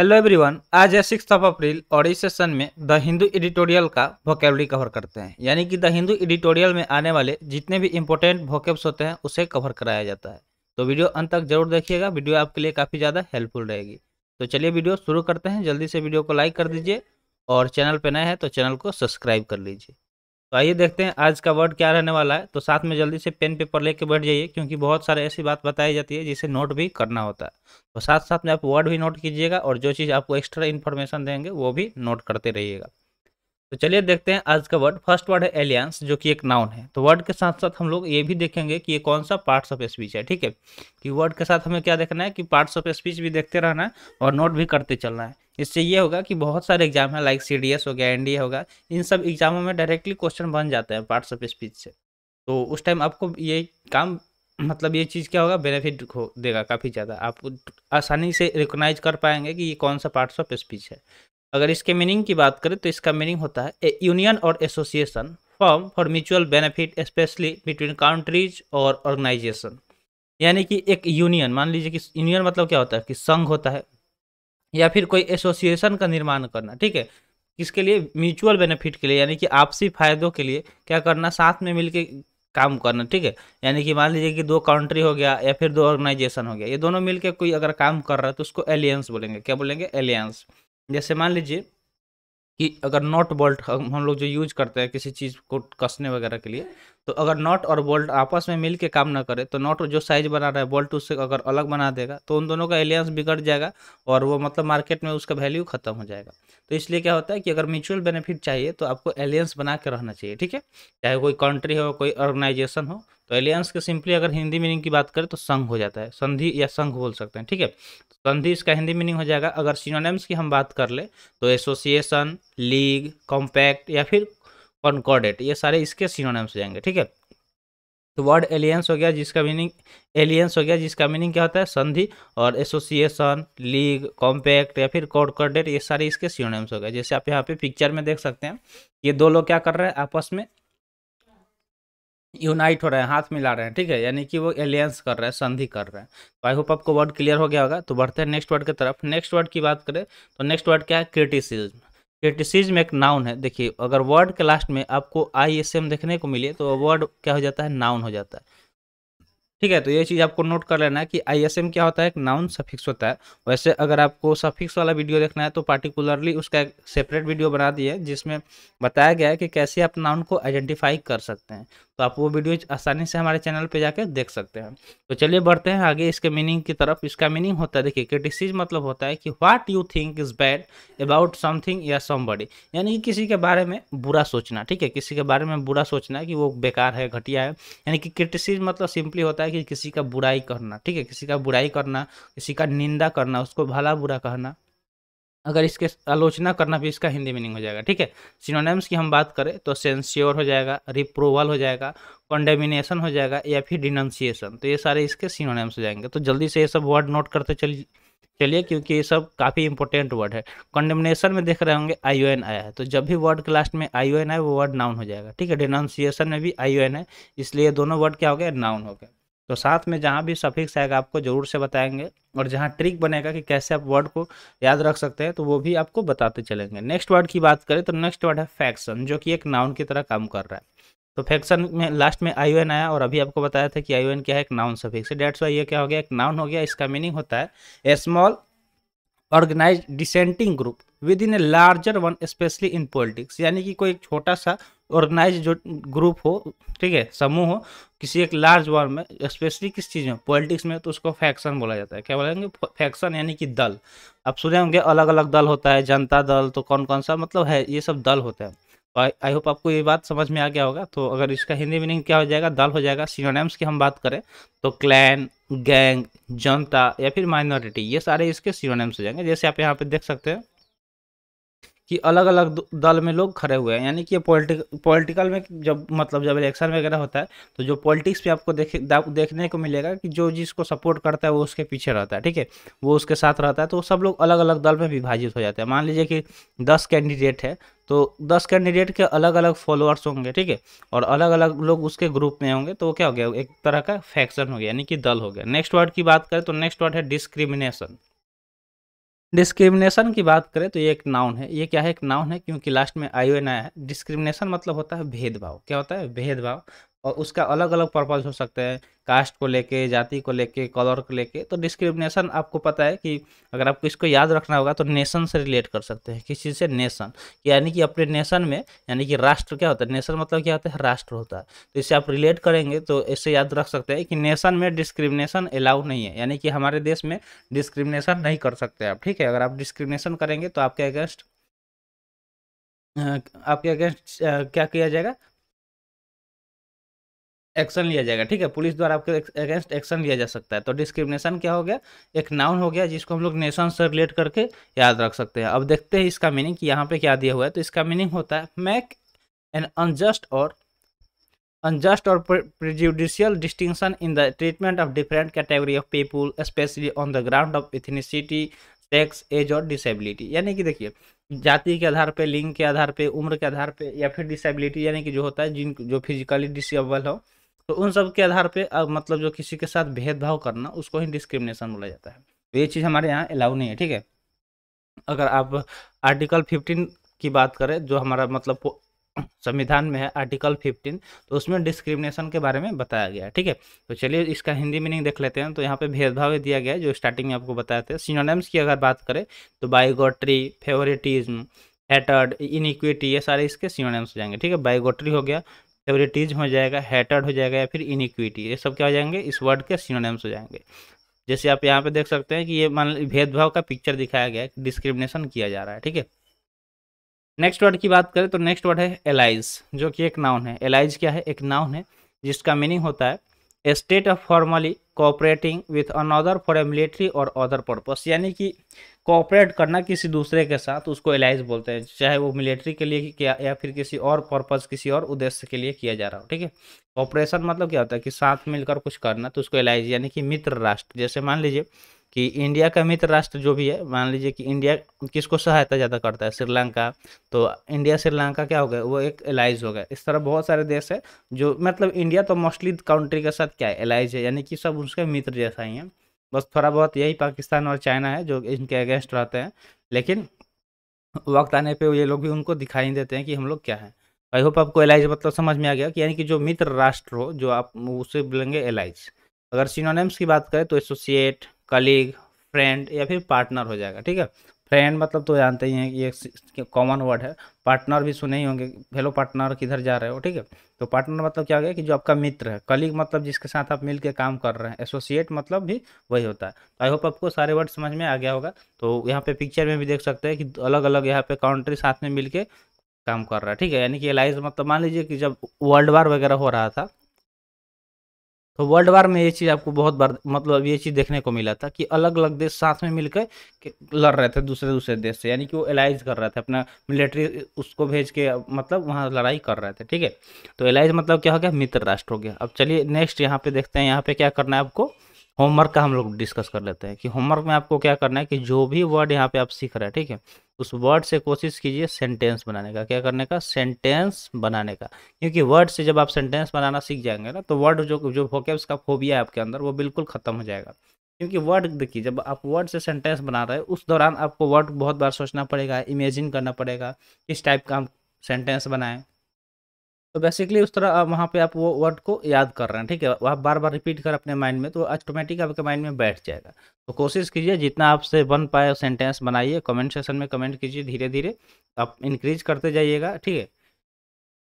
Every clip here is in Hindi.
हेलो एवरीवन आज है सिक्स ऑफ अप्रैल और इस सेशन में द हिंदू एडिटोरियल का वोकेबरी कवर करते हैं यानी कि द हिंदू एडिटोरियल में आने वाले जितने भी इंपॉर्टेंट वोकेब्स होते हैं उसे कवर कराया जाता है तो वीडियो अंत तक जरूर देखिएगा वीडियो आपके लिए काफ़ी ज़्यादा हेल्पफुल रहेगी तो चलिए वीडियो शुरू करते हैं जल्दी से वीडियो को लाइक कर दीजिए और चैनल पर नए हैं तो चैनल को सब्सक्राइब कर लीजिए तो आइए देखते हैं आज का वर्ड क्या रहने वाला है तो साथ में जल्दी से पेन पेपर लेके बैठ जाइए क्योंकि बहुत सारे ऐसी बात बताई जाती है जिसे नोट भी करना होता है तो साथ साथ में आप वर्ड भी नोट कीजिएगा और जो चीज़ आपको एक्स्ट्रा इन्फॉर्मेशन देंगे वो भी नोट करते रहिएगा तो चलिए देखते हैं आज का वर्ड फर्स्ट वर्ड है एलियंस जो कि एक नाउन है तो वर्ड के साथ साथ हम लोग ये भी देखेंगे कि ये कौन सा पार्ट्स ऑफ स्पीच है ठीक है कि वर्ड के साथ हमें क्या देखना है कि पार्ट्स ऑफ स्पीच भी देखते रहना है और नोट भी करते चलना है इससे ये होगा कि बहुत सारे एग्जाम है लाइक सी हो गया एन होगा इन सब एग्जामों में डायरेक्टली क्वेश्चन बन जाते हैं पार्ट्स ऑफ स्पीच से तो उस टाइम आपको ये काम मतलब ये चीज़ क्या होगा बेनिफिट हो देगा काफ़ी ज़्यादा आप आसानी से रिकोगनाइज कर पाएंगे कि ये कौन सा पार्ट्स ऑफ स्पीच है अगर इसके मीनिंग की बात करें तो इसका मीनिंग होता है a union or association form for mutual benefit specially between countries or organisation यानी कि एक यूनियन मान लीजिए कि यूनियन मतलब क्या होता है कि संघ होता है या फिर कोई एसोसिएशन का निर्माण करना ठीक है इसके लिए म्यूचुअल बेनिफिट के लिए यानी कि आपसी फायदों के लिए क्या करना साथ में मिलकर काम करना ठीक है यानी कि मान लीजिए कि दो कंट्री हो गया या फिर दो ऑर्गेनाइजेशन हो गया ये दोनों मिलकर कोई अगर काम कर रहा है तो उसको एलियंस बोलेंगे क्या बोलेंगे एलियंस जैसे मान लीजिए कि अगर नॉट बोल्ट हम लोग जो यूज करते हैं किसी चीज़ को कसने वगैरह के लिए तो अगर नॉट और बोल्ट आपस में मिल के काम ना करे तो नॉट जो साइज बना रहा है बोल्ट उससे अगर अलग बना देगा तो उन दोनों का एलियंस बिगड़ जाएगा और वो मतलब मार्केट में उसका वैल्यू खत्म हो जाएगा तो इसलिए क्या होता है कि अगर म्यूचुअल बेनिफिट चाहिए तो आपको एलियंस बना के रहना चाहिए ठीक है चाहे कोई कंट्री हो कोई ऑर्गेनाइजेशन हो तो एलियंस के सिंपली अगर हिंदी मीनिंग की बात करें तो संघ हो जाता है संधि या संघ बोल सकते हैं ठीक है संधि इसका हिंदी मीनिंग हो जाएगा अगर सिनोनिम्स की हम बात कर ले तो एसोसिएशन लीग कॉम्पैक्ट या फिर कॉन्कॉर्डेट ये सारे इसके सिनोनिम्स जाएंगे ठीक है तो वर्ड एलियंस हो गया जिसका मीनिंग एलियंस हो गया जिसका मीनिंग क्या होता है संधि और एसोसिएशन लीग कॉम्पैक्ट या फिर कॉन्कॉर्डेट ये सारे इसके सिनोनिम्स हो गए जैसे आप यहाँ पे पिक्चर में देख सकते हैं ये दो लोग क्या कर रहे हैं आपस में यूनाइट हो रहे हैं हाथ मिला रहे हैं ठीक है यानी कि वो एलियंस कर रहे हैं संधि कर रहे हैं तो आई होप आपको वर्ड क्लियर हो गया होगा तो बढ़ते हैं नेक्स्ट वर्ड की तरफ नेक्स्ट वर्ड की बात करें तो नेक्स्ट वर्ड क्या है क्रिटिसिज्म क्रिटिसिज्म एक नाउन है देखिए अगर वर्ड के लास्ट में आपको आई एस एम देखने को मिले तो वर्ड क्या हो जाता है नाउन हो जाता है ठीक है तो ये चीज़ आपको नोट कर लेना है कि आई एस एम क्या होता है एक नाउन सफिक्स होता है वैसे अगर आपको सफिक्स वाला वीडियो देखना है तो पार्टिकुलरली उसका एक सेपरेट वीडियो बना दिए जिसमें बताया गया है कि कैसे आप नाउन को आइडेंटिफाई कर सकते हैं तो आप वो वीडियो आसानी से हमारे चैनल पे जाके देख सकते हैं तो चलिए बढ़ते हैं आगे इसके मीनिंग की तरफ इसका मीनिंग होता है देखिए क्रिटिसिज मतलब होता है कि what you think is bad about something या समबडी यानी कि किसी के बारे में बुरा सोचना ठीक है किसी के बारे में बुरा सोचना कि वो बेकार है घटिया है यानी कि क्रिटिसिज मतलब सिंपली होता है कि किसी का बुराई करना ठीक है किसी का बुराई करना किसी का निंदा करना उसको भला बुरा कहना अगर इसके आलोचना करना भी इसका हिंदी मीनिंग हो जाएगा ठीक है सिनोनेम्स की हम बात करें तो सेंस्योर हो जाएगा रिप्रूवल हो जाएगा कॉन्डेमिनेशन हो जाएगा या फिर डिनंसिएशन तो ये सारे इसके सिनोनेम्स हो जाएंगे तो जल्दी से ये सब वर्ड नोट करते चलिए चलिए क्योंकि ये सब काफ़ी इंपॉर्टेंट वर्ड है कॉन्डेमिनेशन में देख रहे होंगे आई एन आया है तो जब भी वर्ड के लास्ट में आई एन आए वो वर्ड नाउन हो जाएगा ठीक है डिनाउंसिएशन में भी आई एन है इसलिए दोनों वर्ड क्या हो गया नाउन हो गया तो साथ में जहाँ भी सफिक्स आएगा आपको ज़रूर से बताएंगे और जहाँ ट्रिक बनेगा कि कैसे आप वर्ड को याद रख सकते हैं तो वो भी आपको बताते चलेंगे नेक्स्ट वर्ड की बात करें तो नेक्स्ट वर्ड है फैक्शन जो कि एक नाउन की तरह काम कर रहा है तो फैक्शन में लास्ट में आई आया और अभी आपको बताया था कि आई क्या है एक नाउन सफिक्स डेट्स वाई ये क्या हो गया एक नाउन हो गया इसका मीनिंग होता है a small organise dissenting group within a larger one specially in politics यानी कि कोई एक छोटा सा ऑर्गेनाइज जो ग्रुप हो ठीक है समूह हो किसी एक लार्ज वन में स्पेशली किस चीज़ में पॉलिटिक्स में तो उसको फैक्शन बोला जाता है क्या बोलेंगे फैक्शन यानी कि दल अब सुने होंगे अलग अलग दल होता है जनता दल तो कौन कौन सा मतलब है ये सब दल होता है आई होप आपको ये बात समझ में आ गया होगा तो अगर इसका हिंदी मीनिंग क्या हो जाएगा दल हो जाएगा सिनोनिम्स की हम बात करें तो क्लैन गैंग जनता या फिर माइनॉरिटी ये सारे इसके सिनोनिम्स हो जाएंगे जैसे आप यहाँ पे देख सकते हैं कि अलग अलग दल में लोग खड़े हुए हैं यानी कि पॉलिटिकल पॉलिटिकल में जब मतलब जब इलेक्शन वगैरह होता है तो जो पॉलिटिक्स पे आपको देखे देखने को मिलेगा कि जो जिसको सपोर्ट करता है वो उसके पीछे रहता है ठीक है वो उसके साथ रहता है तो सब लोग अलग अलग दल में विभाजित हो जाते हैं मान लीजिए कि दस कैंडिडेट है तो दस कैंडिडेट के अलग अलग फॉलोअर्स होंगे ठीक है और अलग अलग लोग उसके ग्रुप में होंगे तो क्या हो गया एक तरह का फैक्शन हो गया यानी कि दल हो गया नेक्स्ट वर्ड की बात करें तो नेक्स्ट वर्ड है डिस्क्रिमिनेशन डिस्क्रिमिनेशन की बात करें तो ये एक नाउन है ये क्या है एक नाउन है क्योंकि लास्ट में आयो एन आया है डिस्क्रिमिनेशन मतलब होता है भेदभाव क्या होता है भेदभाव और उसका अलग अलग पर्पज़ हो सकते हैं कास्ट को लेके जाति को लेके कलर को लेके तो डिस्क्रिमिनेशन आपको पता है कि अगर आपको इसको याद रखना होगा तो नेशन से रिलेट कर सकते हैं किसी से नेशन यानी कि अपने नेशन में यानी कि राष्ट्र क्या होता है नेशन मतलब क्या होता है राष्ट्र होता है तो इसे आप रिलेट करेंगे तो इससे याद रख सकते हैं कि नेशन में डिस्क्रिमिनेशन अलाउ नहीं है यानी कि हमारे देश में डिस्क्रिमिनेशन नहीं कर सकते आप ठीक है अगर आप डिस्क्रिमिनेशन करेंगे तो आपके अगेंस्ट आपके अगेंस्ट क्या किया जाएगा एक्शन लिया जाएगा ठीक है पुलिस द्वारा आपके अगेंस्ट एक्शन लिया जा सकता है तो डिस्क्रिमिनेशन क्या हो गया एक नाउन हो गया जिसको हम लोग नेशन से रिलेट करके याद रख सकते हैं अब देखते हैं इसका मीनिंग कि यहाँ पे क्या दिया हुआ है तो इसका मीनिंग होता है make an unjust or unjust or prejudicial distinction in the treatment of different category of people specially on the ground of ethnicity sex age or disability यानी कि देखिए जाति के आधार पे लिंग के आधार पे उम्र के आधार पे या फिर डिसेबिलिटी यानी कि जो होता है जिन जो फिजिकली डिसेबल हो तो उन सब के आधार पे अब मतलब जो किसी के साथ भेदभाव करना उसको ही डिस्क्रिमिनेशन बोला जाता है तो ये चीज़ हमारे यहाँ अलाउ नहीं है ठीक है अगर आप आर्टिकल फिफ्टीन की बात करें जो हमारा मतलब संविधान में है आर्टिकल फिफ्टीन तो उसमें डिस्क्रिमिनेशन के बारे में बताया गया है ठीक है तो चलिए इसका हिंदी मीनिंग देख लेते हैं तो यहाँ पे भेदभाव दिया गया है जो स्टार्टिंग में आपको बताया था सिनोनिम्स की अगर बात करें तो बायोगोट्री फेवरेटिज्म हेटर्ड इनिक्विटी ये सारे इसके सिनोनिम्स हो जाएंगे ठीक है बायोगोट्री हो गया एवरेटीज हो जाएगा हैटर्ड हो जाएगा या फिर इनिक्विटी ये सब क्या हो जाएंगे इस वर्ड के सिनोनिम्स हो जाएंगे जैसे आप यहाँ पे देख सकते हैं कि ये मान भेदभाव का पिक्चर दिखाया गया है डिस्क्रिमिनेशन किया जा रहा है ठीक है नेक्स्ट वर्ड की बात करें तो नेक्स्ट वर्ड है एलाइज जो कि एक नाउन है एलाइज क्या है एक नाउन है जिसका मीनिंग होता है a state of formally cooperating with another for a military or other purpose यानी कि कोऑपरेट करना किसी दूसरे के साथ उसको एलाइज बोलते हैं चाहे वो मिलिट्री के लिए किया या फिर किसी और पर्पज़ किसी और उद्देश्य के लिए किया जा रहा हो ठीक है ऑपरेशन मतलब क्या होता है कि साथ मिलकर कुछ करना तो उसको एलाइज यानी कि मित्र राष्ट्र जैसे मान लीजिए कि इंडिया का मित्र राष्ट्र जो भी है मान लीजिए कि इंडिया किसको सहायता ज़्यादा करता है श्रीलंका तो इंडिया श्रीलंका क्या हो गया वो एक एलाइज हो गया इस तरह बहुत सारे देश है जो मतलब इंडिया तो मोस्टली कंट्री के साथ क्या है एलाइज है यानी कि सब उसके मित्र जैसा ही हैं बस थोड़ा बहुत यही पाकिस्तान और चाइना है जो इनके अगेंस्ट रहते हैं लेकिन वक्त आने पे ये लोग भी उनको दिखाई देते हैं कि हम लोग क्या हैं आई होप आपको एलाइज मतलब समझ में आ गया कि यानी कि जो मित्र राष्ट्र हो जो आप उसे बोलेंगे एलाइज अगर सिनोनिम्स की बात करें तो एसोसिएट कलीग फ्रेंड या फिर पार्टनर हो जाएगा ठीक है फ्रेंड मतलब तो जानते ही हैं कि एक कॉमन वर्ड है पार्टनर भी सुने ही होंगे हेलो पार्टनर किधर जा रहे हो ठीक है तो पार्टनर मतलब क्या हो गया कि जो आपका मित्र है कलीग मतलब जिसके साथ आप मिलकर काम कर रहे हैं एसोसिएट मतलब भी वही होता है आई होप आपको सारे वर्ड समझ में आ गया होगा तो यहाँ पे पिक्चर में भी देख सकते हैं कि अलग अलग यहाँ पे कंट्री साथ में मिल के काम कर रहा है ठीक है यानी कि एलाइज मतलब मान लीजिए कि जब वर्ल्ड वार वगैरह हो रहा था तो वर्ल्ड वार में ये चीज़ आपको बहुत बार मतलब ये चीज़ देखने को मिला था कि अलग अलग देश साथ में मिलकर लड़ रहे थे दूसरे दूसरे देश से यानी कि वो एलाइज कर रहे थे अपना मिलिट्री उसको भेज के मतलब वहाँ लड़ाई कर रहे थे ठीक है तो एलाइज मतलब क्या हो गया मित्र राष्ट्र हो गया अब चलिए नेक्स्ट यहाँ पे देखते हैं यहाँ पे क्या करना है आपको होमवर्क का हम लोग डिस्कस कर लेते हैं कि होमवर्क में आपको क्या करना है कि जो भी वर्ड यहाँ पे आप सीख रहे हैं ठीक है उस वर्ड से कोशिश कीजिए सेंटेंस बनाने का क्या करने का सेंटेंस बनाने का क्योंकि वर्ड से जब आप सेंटेंस बनाना सीख जाएंगे ना तो वर्ड जो जो वोकेब्स का फोबिया है आपके अंदर वो बिल्कुल खत्म हो जाएगा क्योंकि वर्ड देखिए जब आप वर्ड से सेंटेंस बना रहे हैं उस दौरान आपको वर्ड बहुत बार सोचना पड़ेगा इमेजिन करना पड़ेगा किस टाइप का हम सेंटेंस बनाएं तो बेसिकली उस तरह वहाँ पे आप वो वर्ड को याद कर रहे हैं ठीक है आप बार बार रिपीट कर अपने माइंड में तो ऑटोमेटिक आपके माइंड में बैठ जाएगा तो कोशिश कीजिए जितना आपसे बन पाए सेंटेंस बनाइए कमेंट सेशन में कमेंट कीजिए धीरे धीरे आप इंक्रीज करते जाइएगा ठीक है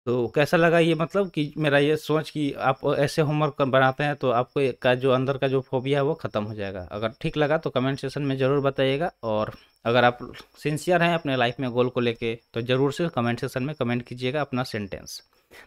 तो कैसा लगा ये मतलब कि मेरा ये सोच कि आप ऐसे होमवर्क बनाते हैं तो आपको का जो अंदर का जो फोबिया है वो ख़त्म हो जाएगा अगर ठीक लगा तो कमेंट सेशन में ज़रूर बताइएगा और अगर आप सिंसियर हैं अपने लाइफ में गोल को लेके तो ज़रूर से कमेंट सेशन में कमेंट कीजिएगा अपना सेंटेंस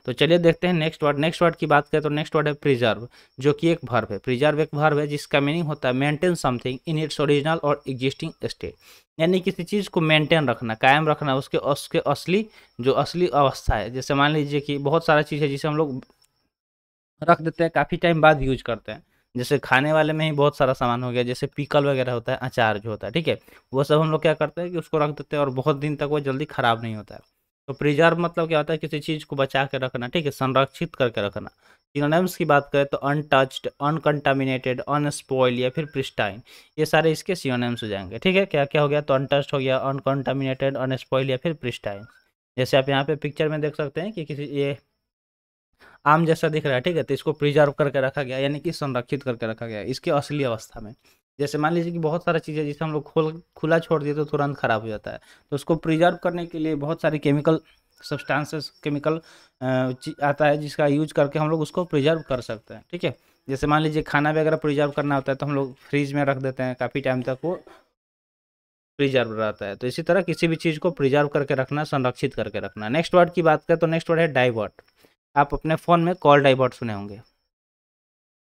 तो चलिए देखते हैं नेक्स्ट वर्ड नेक्स्ट वर्ड की बात करें तो नेक्स्ट वर्ड है प्रिजर्व जो कि एक भर्व है प्रिजर्व एक भर्व है जिसका मीनिंग होता है maintain something in its original or existing state यानी किसी चीज़ को मेंटेन रखना कायम रखना उसके उसके असली जो असली अवस्था है जैसे मान लीजिए कि बहुत सारा चीज़ है जिसे हम लोग रख देते हैं काफ़ी टाइम बाद यूज करते हैं जैसे खाने वाले में ही बहुत सारा सामान हो गया जैसे पीकल वगैरह होता है अचार जो होता है ठीक है वो सब हम लोग क्या करते हैं कि उसको रख देते हैं और बहुत दिन तक वो जल्दी ख़राब नहीं होता है तो प्रिजर्व मतलब क्या होता है किसी चीज़ को बचा के रखना ठीक है संरक्षित करके रखना सिनोनिम्स की बात करें तो अनटच्ड अनकंटामिनेटेड अनस्पॉइल या फिर प्रिस्टाइन ये सारे इसके सिनोनिम्स हो जाएंगे ठीक है क्या क्या हो गया तो अनटच्ड हो गया अनकंटामिनेटेड अनस्पॉइल या फिर प्रिस्टाइन जैसे आप यहाँ पे पिक्चर में देख सकते हैं कि किसी ये आम जैसा दिख रहा है ठीक है तो इसको प्रिजर्व करके रखा गया यानी कि संरक्षित करके रखा गया इसके असली अवस्था में जैसे मान लीजिए कि बहुत सारा चीज़ है जिसे हम लोग खोल खुला छोड़ दिए तो तुरंत खराब हो जाता है तो उसको प्रिजर्व करने के लिए बहुत सारी केमिकल सब्सटेंसेस केमिकल आता है जिसका यूज करके हम लोग उसको प्रिजर्व कर सकते हैं ठीक है जैसे मान लीजिए खाना वगैरह प्रिजर्व करना होता है तो हम लोग फ्रीज में रख देते हैं काफ़ी टाइम तक वो प्रिजर्व रहता है तो इसी तरह किसी भी चीज़ को प्रिजर्व करके रखना संरक्षित करके रखना नेक्स्ट वर्ड की बात करें तो नेक्स्ट वर्ड है डाइवर्ट आप अपने फ़ोन में कॉल डाइवर्ट सुने होंगे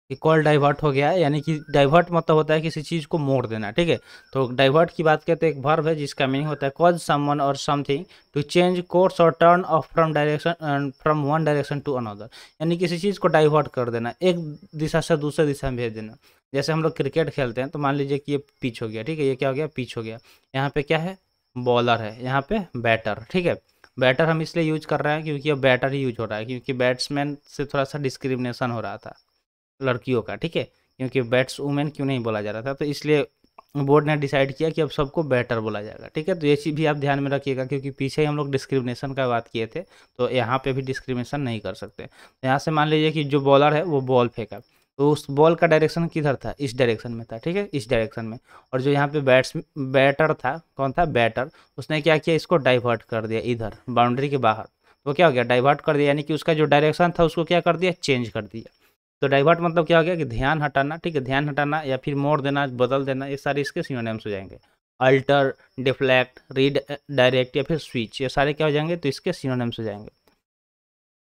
कि कॉल डाइवर्ट हो गया यानी कि डाइवर्ट मतलब होता है किसी चीज़ को मोड़ देना ठीक है तो डाइवर्ट की बात करते हैं एक भर्व है जिसका मीनिंग होता है cause someone or something to change course or turn off from direction from one direction to another यानी किसी चीज़ को डाइवर्ट कर देना एक दिशा से दूसरे दिशा में भेज देना जैसे हम लोग क्रिकेट खेलते हैं तो मान लीजिए कि ये पिच हो गया ठीक है ये क्या हो गया पिच हो गया यहाँ पे क्या है बॉलर है यहाँ पे बैटर ठीक है बैटर हम इसलिए यूज कर रहे हैं क्योंकि अब बैटर ही यूज हो रहा है क्योंकि बैट्समैन से थोड़ा सा डिस्क्रिमिनेशन हो रहा था लड़कियों का ठीक है क्योंकि बैट्स वुमेन क्यों नहीं बोला जा रहा था तो इसलिए बोर्ड ने डिसाइड किया कि अब सबको बैटर बोला जाएगा ठीक है तो ये चीज़ भी आप ध्यान में रखिएगा क्योंकि पीछे ही हम लोग डिस्क्रिमिनेशन का बात किए थे तो यहाँ पे भी डिस्क्रिमिनेशन नहीं कर सकते तो यहाँ से मान लीजिए कि जो बॉलर है वो बॉल फेंका तो उस बॉल का डायरेक्शन किधर था इस डायरेक्शन में था ठीक है इस डायरेक्शन में और जो यहाँ पे बैट्स बैटर था कौन था बैटर उसने क्या किया इसको डाइवर्ट कर दिया इधर बाउंड्री के बाहर तो क्या हो गया डाइवर्ट कर दिया यानी कि उसका जो डायरेक्शन था उसको क्या कर दिया चेंज कर दिया तो डाइवर्ट मतलब क्या हो गया कि ध्यान हटाना ठीक है ध्यान हटाना या फिर मोड़ देना बदल देना ये सारे इसके सिनोनिम्स हो जाएंगे अल्टर डिफ्लेक्ट रीड डायरेक्ट या फिर स्विच ये सारे क्या हो जाएंगे तो इसके सिनोनिम्स हो जाएंगे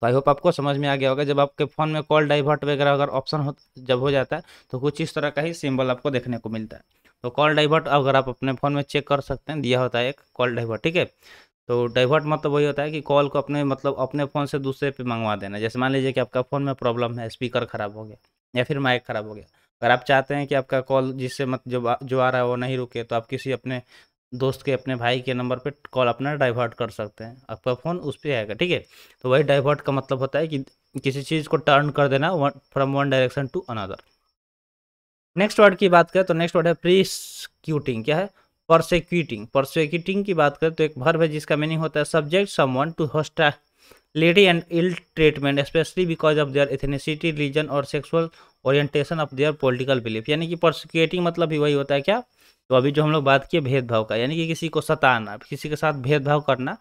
तो आई होप आपको समझ में आ गया होगा जब आपके फ़ोन में कॉल डाइवर्ट वगैरह अगर ऑप्शन हो जब हो जाता है तो कुछ इस तरह का ही सिंबल आपको देखने को मिलता है तो कॉल डाइवर्ट अगर आप अपने फ़ोन में चेक कर सकते हैं दिया होता है एक कॉल डाइवर्ट ठीक है तो डाइवर्ट मतलब वही होता है कि कॉल को अपने मतलब अपने फ़ोन से दूसरे पे मंगवा देना जैसे मान लीजिए कि आपका फ़ोन में प्रॉब्लम है स्पीकर ख़राब हो गया या फिर माइक ख़राब हो गया अगर आप चाहते हैं कि आपका कॉल जिससे मत जो जो आ रहा है वो नहीं रुके तो आप किसी अपने दोस्त के अपने भाई के नंबर पे कॉल अपना डाइवर्ट कर सकते हैं आपका फ़ोन उस पर आएगा ठीक है तो वही डाइवर्ट का मतलब होता है कि किसी चीज़ को टर्न कर देना from one direction to another next word की बात करें तो नेक्स्ट वर्ड है प्रीस्क्यूटिंग क्या है प्रोसिक्यूटिंग प्रोसिक्यूटिंग की बात करें तो एक भर्व है जिसका मीनिंग होता है subject someone to hostility and ill treatment specially because of their ethnicity religion or sexual orientation of their political belief यानी कि प्रोसिक्यूटिंग मतलब भी वही होता है क्या तो अभी जो हम लोग बात किए भेदभाव का यानी कि किसी को सताना किसी के साथ भेदभाव करना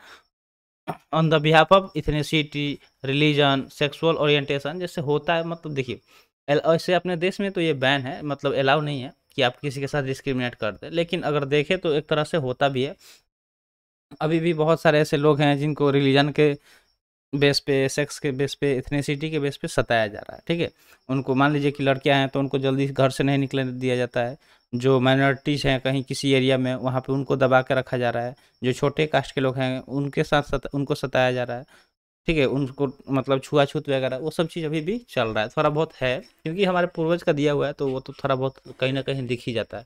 on the behalf of ethnicity religion sexual orientation जैसे होता है मतलब देखिए ऐसे अपने देश में तो ये बैन है मतलब अलाउ नहीं है कि आप किसी के साथ डिस्क्रिमिनेट कर दें लेकिन अगर देखें तो एक तरह से होता भी है अभी भी बहुत सारे ऐसे लोग हैं जिनको रिलीजन के बेस पे सेक्स के बेस पे इथनेसिटी के बेस पे सताया जा रहा है ठीक है उनको मान लीजिए कि लड़कियां हैं तो उनको जल्दी घर से नहीं निकलने दिया जाता है जो माइनॉरिटीज़ हैं कहीं किसी एरिया में वहाँ पे उनको दबा के रखा जा रहा है जो छोटे कास्ट के लोग हैं उनके साथ सत, उनको सताया जा रहा है ठीक है उनको मतलब छुआछूत वगैरह वो सब चीज़ अभी भी चल रहा है थोड़ा बहुत है क्योंकि हमारे पूर्वज का दिया हुआ है तो वो तो थोड़ा बहुत कहीं ना कहीं दिख ही जाता है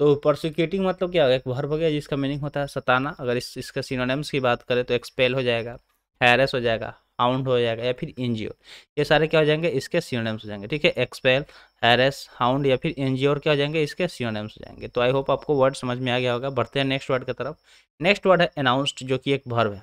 तो प्रोसिक्यूटिंग मतलब क्या एक भर हो गया जिसका मीनिंग होता है सताना अगर इस इसका सीनोनेम्स की बात करें तो एक्सपेल हो जाएगा हैरस हो जाएगा हाउंड हो जाएगा या फिर एनजीओ ये सारे क्या हो जाएंगे इसके सीनोनेम्स हो जाएंगे ठीक है एक्सपेल हैरस हाउंड या फिर एनजीओ क्या हो जाएंगे इसके सीनोनेम्स हो जाएंगे तो आई होप आपको वर्ड समझ में आ गया होगा बढ़ते हैं नेक्स्ट वर्ड की तरफ नेक्स्ट वर्ड है अनाउंस्ड जो कि एक भर्व है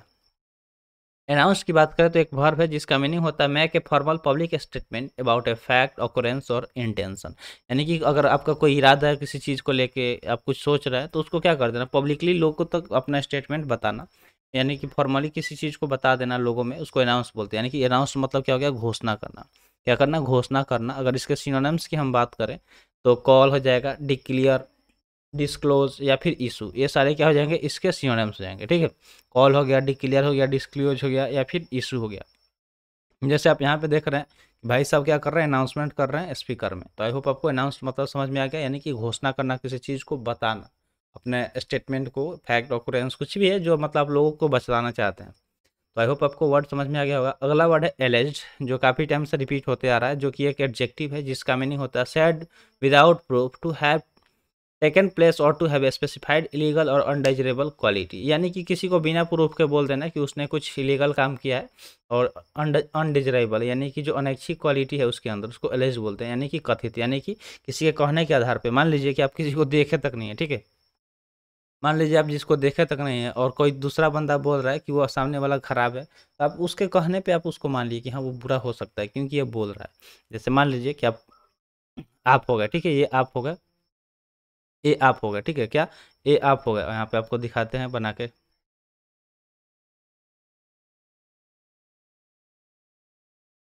अनाउंस की बात करें तो एक वर्ब है जिसका मीनिंग होता है make a formal public statement about a fact occurrence or intention यानी कि अगर आपका कोई इरादा है किसी चीज़ को लेके आप कुछ सोच रहे हैं तो उसको क्या कर देना पब्लिकली लोगों तक अपना स्टेटमेंट बताना यानी कि फॉर्मली किसी चीज़ को बता देना लोगों में उसको अनाउंस बोलते हैं यानी कि अनाउंस मतलब क्या हो गया घोषणा करना क्या करना घोषणा करना अगर इसके सिनोनम्स की हम बात करें तो कॉल हो जाएगा डिक्लियर डिस्क्लोज या फिर इशू ये सारे क्या हो जाएंगे इसके सियोनम्स हो जाएंगे ठीक है कॉल हो गया डिक्लियर हो गया डिस्क्लोज हो गया या फिर इशू हो गया जैसे आप यहाँ पे देख रहे हैं भाई साहब क्या कर रहे हैं अनाउंसमेंट कर रहे हैं स्पीकर में तो आई होप आपको अनाउंस मतलब समझ में आ गया यानी कि घोषणा करना किसी चीज़ को बताना अपने स्टेटमेंट को फैक्ट ऑक्यूरेंस कुछ भी है जो मतलब आप लोगों को बचाना चाहते हैं तो आई होप आपको वर्ड समझ में आ गया होगा अगला वर्ड है एलेज जो काफ़ी टाइम से रिपीट होते आ रहा है जो कि एक एडजेक्टिव है जिसका मीनिंग होता है said without proof to have second place or to have specified illegal or undesirable quality यानी कि किसी को बिना प्रूफ के बोल देना कि उसने कुछ इलीगल काम किया है और अनडिजरेबल यानी कि जो अनैच्छिक क्वालिटी है उसके अंदर उसको एलेज बोलते हैं यानी कि कथित यानी कि किसी के कहने के आधार पर मान लीजिए कि आप किसी को देखे तक नहीं है ठीक है मान लीजिए आप जिसको देखे तक नहीं है और कोई दूसरा बंदा बोल रहा है कि वो सामने वाला ख़राब है तो आप उसके कहने पे आप उसको मान लीजिए कि हाँ वो बुरा हो सकता है क्योंकि ये बोल रहा है जैसे मान लीजिए कि आप आप हो गए ठीक है ये आप हो गए ए आप हो गया ठीक है क्या ए आप हो गया यहाँ पे आपको दिखाते हैं बना के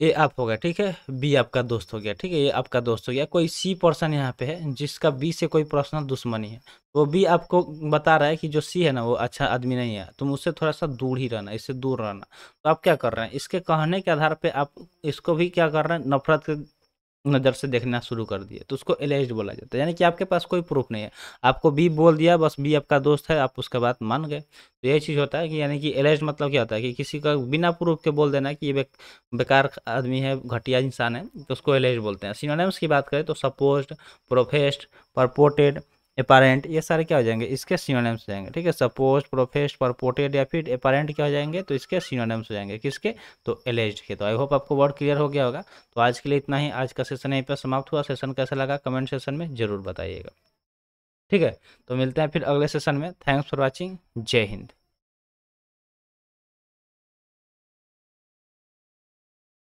ए आप हो गया ठीक है बी आपका दोस्त हो गया ठीक है ये आपका दोस्त हो गया कोई सी पर्सन यहाँ पे है जिसका बी से कोई पर्सनल दुश्मनी है वो तो बी आपको बता रहा है कि जो सी है ना वो अच्छा आदमी नहीं है तुम उससे थोड़ा सा दूर ही रहना इससे दूर रहना तो आप क्या कर रहे हैं इसके कहने के आधार पे आप इसको भी क्या कर रहे हैं नफरत नज़र से देखना शुरू कर दिए तो उसको एलेज बोला जाता है यानी कि आपके पास कोई प्रूफ नहीं है आपको बी बोल दिया बस बी आपका दोस्त है आप उसके बाद मान गए तो यही चीज़ होता है कि यानी कि एलेज मतलब क्या होता है कि किसी का बिना प्रूफ के बोल देना कि ये बेकार आदमी है घटिया इंसान है तो उसको एलेज बोलते हैं सीनोनेम्स की बात करें तो सपोज प्रोफेस्ड परपोर्टेड अपारेंट ये सारे क्या हो जाएंगे इसके सिनोनिम्स हो जाएंगे ठीक है सपोज प्रोफेस्ट परपोर्टेड या फिर एपारेंट क्या हो जाएंगे तो इसके सिनोनिम्स हो जाएंगे किसके तो एलेज के तो आई होप आपको वर्ड क्लियर हो गया होगा तो आज के लिए इतना ही आज का सेशन यहीं पर समाप्त हुआ सेशन कैसा लगा कमेंट सेशन में जरूर बताइएगा ठीक है तो मिलते हैं फिर अगले सेशन में थैंक्स फॉर वॉचिंग जय हिंद